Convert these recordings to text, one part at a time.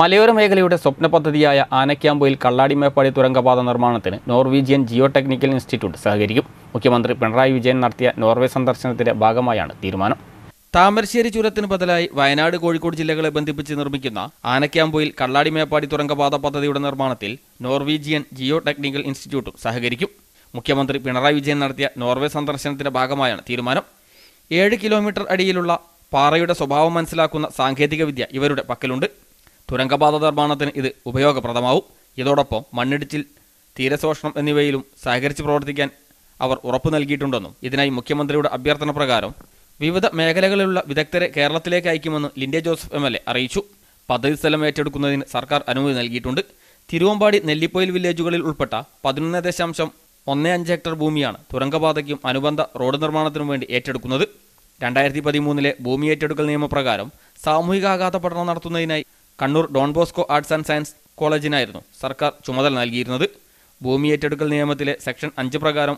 മലയോര മേഖലയുടെ സ്വപ്ന പദ്ധതിയായ ആനക്യാമ്പയിൽ കള്ളാടിമേപ്പാടി തുരങ്കപാത നിർമ്മാണത്തിന് നോർവീജിയൻ ജിയോ ടെക്നിക്കൽ ഇൻസ്റ്റിറ്റ്യൂട്ട് സഹകരിക്കും മുഖ്യമന്ത്രി പിണറായി വിജയൻ നടത്തിയ നോർവേ സന്ദർശനത്തിന്റെ ഭാഗമായാണ് തീരുമാനം താമരശ്ശേരി ചുരത്തിന് ബദലായി വയനാട് കോഴിക്കോട് ജില്ലകളെ ബന്ധിപ്പിച്ച് നിർമ്മിക്കുന്ന ആനക്യാമ്പോയിൽ കള്ളാടിമേപ്പാടി തുരങ്കപാത പദ്ധതിയുടെ നിർമ്മാണത്തിൽ നോർവീജിയൻ ജിയോ ടെക്നിക്കൽ ഇൻസ്റ്റിറ്റ്യൂട്ടും സഹകരിക്കും മുഖ്യമന്ത്രി പിണറായി വിജയൻ നടത്തിയ നോർവേ സന്ദർശനത്തിന്റെ ഭാഗമായാണ് തീരുമാനം ഏഴ് കിലോമീറ്റർ അടിയിലുള്ള പാറയുടെ സ്വഭാവം മനസ്സിലാക്കുന്ന സാങ്കേതികവിദ്യ ഇവരുടെ പക്കലുണ്ട് തുരങ്കപാത നിർമ്മാണത്തിന് ഇത് ഉപയോഗപ്രദമാവും ഇതോടൊപ്പം മണ്ണിടിച്ചിൽ തീരശോഷണം എന്നിവയിലും സഹകരിച്ച് പ്രവർത്തിക്കാൻ അവർ ഉറപ്പു നൽകിയിട്ടുണ്ടെന്നും ഇതിനായി മുഖ്യമന്ത്രിയുടെ അഭ്യർത്ഥന പ്രകാരം വിവിധ മേഖലകളിലുള്ള വിദഗ്ധരെ കേരളത്തിലേക്ക് അയക്കുമെന്ന് Linto Joseph M L A അറിയിച്ചു പദ്ധതി സ്ഥലം ഏറ്റെടുക്കുന്നതിന് സർക്കാർ അനുമതി നൽകിയിട്ടുണ്ട് തിരുവമ്പാടി നെല്ലിപ്പൊയിൽ വില്ലേജുകളിൽ ഉൾപ്പെട്ട പതിനൊന്ന് ദശാംശം ഒന്ന് അഞ്ച് ഹെക്ടർ ഭൂമിയാണ് തുരങ്കപാതയ്ക്കും അനുബന്ധ റോഡ് നിർമ്മാണത്തിനും വേണ്ടി ഏറ്റെടുക്കുന്നത് രണ്ടായിരത്തി പതിമൂന്നിലെ ഭൂമി ഏറ്റെടുക്കൽ നിയമപ്രകാരം സാമൂഹികാഘാത പഠനം നടത്തുന്നതിനായി Kannur Don Bosco arts and science കോളേജിനായിരുന്നു സർക്കാർ ചുമതല നൽകിയിരുന്നത് ഭൂമി ഏറ്റെടുക്കൽ നിയമത്തിലെ സെക്ഷൻ അഞ്ച് പ്രകാരം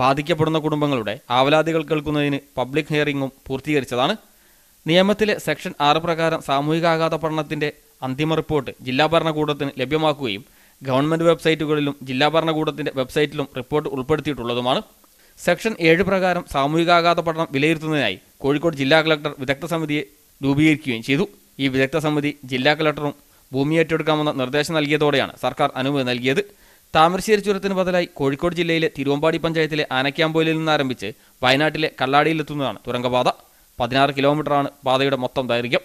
ബാധിക്കപ്പെടുന്ന കുടുംബങ്ങളുടെ ആവലാതികൾ കേൾക്കുന്നതിന് പബ്ലിക് ഹിയറിംഗും പൂർത്തീകരിച്ചതാണ് നിയമത്തിലെ സെക്ഷൻ ആറ് പ്രകാരം സാമൂഹികാഘാത പഠനത്തിൻ്റെ അന്തിമ റിപ്പോർട്ട് ജില്ലാ ഭരണകൂടത്തിന് ലഭ്യമാക്കുകയും ഗവൺമെൻറ് വെബ്സൈറ്റുകളിലും ജില്ലാ ഭരണകൂടത്തിൻ്റെ വെബ്സൈറ്റിലും റിപ്പോർട്ട് ഉൾപ്പെടുത്തിയിട്ടുള്ളതുമാണ് സെക്ഷൻ ഏഴ് പ്രകാരം സാമൂഹികാഘാത പഠനം വിലയിരുത്തുന്നതിനായി കോഴിക്കോട് ജില്ലാ കളക്ടർ വിദഗ്ധ സമിതിയെ രൂപീകരിക്കുകയും ചെയ്തു ഈ വിദഗ്ധ സമിതി ജില്ലാ കളക്ടറും ഭൂമി ഏറ്റെടുക്കാമെന്ന നിർദ്ദേശം നൽകിയതോടെയാണ് സർക്കാർ അനുമതി നൽകിയത് താമരശ്ശേരി ചുരത്തിന് ബദലായി കോഴിക്കോട് ജില്ലയിലെ തിരുവമ്പാടി പഞ്ചായത്തിലെ നിന്ന് നിന്നാരംഭിച്ച് വയനാട്ടിലെ എത്തുന്നതാണ് തുരങ്കപാത പതിനാറ് കിലോമീറ്ററാണ് പാതയുടെ മൊത്തം ദൈർഘ്യം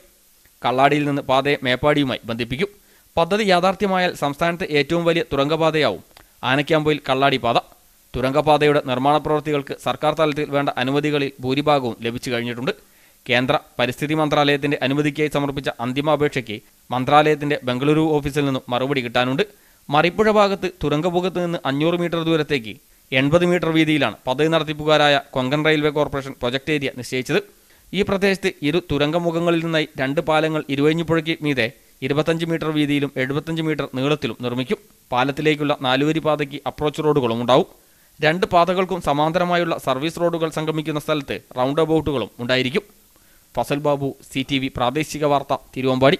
കള്ളാടിയിൽ നിന്ന് പാതയെ മേപ്പാടിയുമായി ബന്ധിപ്പിക്കും പദ്ധതി യാഥാർത്ഥ്യമായാൽ സംസ്ഥാനത്തെ ഏറ്റവും വലിയ തുരങ്കപാതയാവും ആനക്കാമ്പോയിൽ കള്ളാടി പാത തുരങ്കപാതയുടെ നിർമ്മാണ പ്രവൃത്തികൾക്ക് സർക്കാർ തലത്തിൽ വേണ്ട അനുമതികളിൽ ഭൂരിഭാഗവും ലഭിച്ചു കഴിഞ്ഞിട്ടുണ്ട് കേന്ദ്ര പരിസ്ഥിതി മന്ത്രാലയത്തിന്റെ അനുമതിക്കായി സമർപ്പിച്ച അന്തിമ അപേക്ഷയ്ക്ക് മന്ത്രാലയത്തിന്റെ ബംഗളൂരു ഓഫീസിൽ നിന്നും മറുപടി കിട്ടാനുണ്ട് മറിപ്പുഴ ഭാഗത്ത് തുരങ്കപുഖത്ത് നിന്ന് അഞ്ഞൂറ് മീറ്റർ ദൂരത്തേക്ക് എൺപത് മീറ്റർ വീതിയിലാണ് പദ്ധതി നടത്തിപ്പുകാരായ Konkan railway corporation project area നിശ്ചയിച്ചത് ഈ പ്രദേശത്ത് ഇരു തുരങ്കമുഖങ്ങളിൽ നിന്നായി രണ്ട് പാലങ്ങൾ ഇരുവഞ്ഞിപ്പുഴയ്ക്ക് മീതെ ഇരുപത്തഞ്ച് മീറ്റർ വീതിയിലും എഴുപത്തഞ്ച് മീറ്റർ നീളത്തിലും നിർമ്മിക്കും പാലത്തിലേക്കുള്ള നാലുവരി പാതയ്ക്ക് അപ്രോച്ച് റോഡുകളും ഉണ്ടാവും രണ്ട് പാതകൾക്കും സമാന്തരമായുള്ള സർവീസ് റോഡുകൾ സംഗമിക്കുന്ന സ്ഥലത്ത് റൗണ്ട് അബൌട്ടുകളും ഉണ്ടായിരിക്കും ഫസൽ ബാബു സി പ്രാദേശിക വാർത്ത തിരുവമ്പാടി